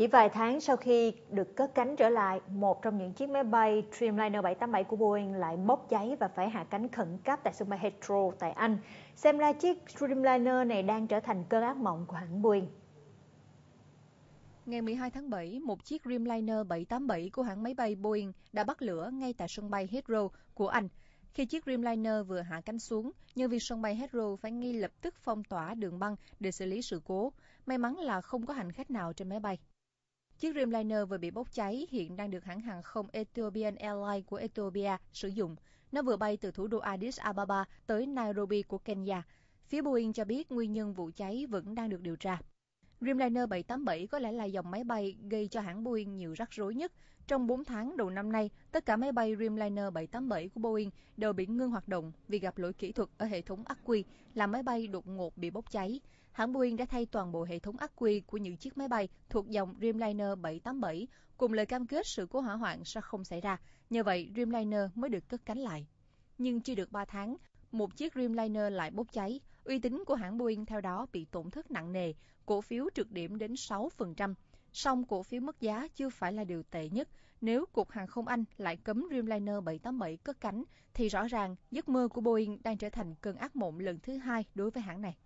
Chỉ vài tháng sau khi được cất cánh trở lại, một trong những chiếc máy bay Dreamliner 787 của Boeing lại bốc cháy và phải hạ cánh khẩn cấp tại sân bay Heathrow tại Anh. Xem ra chiếc Dreamliner này đang trở thành cơn ác mộng của hãng Boeing. Ngày 12 tháng 7, một chiếc Dreamliner 787 của hãng máy bay Boeing đã bắt lửa ngay tại sân bay Heathrow của Anh. Khi chiếc Dreamliner vừa hạ cánh xuống, nhân viên sân bay Heathrow phải ngay lập tức phong tỏa đường băng để xử lý sự cố. May mắn là không có hành khách nào trên máy bay. Chiếc Dreamliner vừa bị bốc cháy hiện đang được hãng hàng không Ethiopian Airlines của Ethiopia sử dụng. Nó vừa bay từ thủ đô Addis Ababa tới Nairobi của Kenya. Phía Boeing cho biết nguyên nhân vụ cháy vẫn đang được điều tra. Dreamliner 787 có lẽ là dòng máy bay gây cho hãng Boeing nhiều rắc rối nhất. Trong 4 tháng đầu năm nay, tất cả máy bay Dreamliner 787 của Boeing đều bị ngưng hoạt động vì gặp lỗi kỹ thuật ở hệ thống ắc quy, làm máy bay đột ngột bị bốc cháy. Hãng Boeing đã thay toàn bộ hệ thống ắc quy của những chiếc máy bay thuộc dòng Dreamliner 787 cùng lời cam kết sự cố hỏa hoạn sẽ không xảy ra. Nhờ vậy, Dreamliner mới được cất cánh lại. Nhưng chưa được 3 tháng, một chiếc Dreamliner lại bốc cháy. Uy tín của hãng Boeing theo đó bị tổn thất nặng nề, cổ phiếu trượt điểm đến 6%. Song cổ phiếu mất giá chưa phải là điều tệ nhất. Nếu Cục Hàng không Anh lại cấm Dreamliner 787 cất cánh, thì rõ ràng giấc mơ của Boeing đang trở thành cơn ác mộng lần thứ hai đối với hãng này.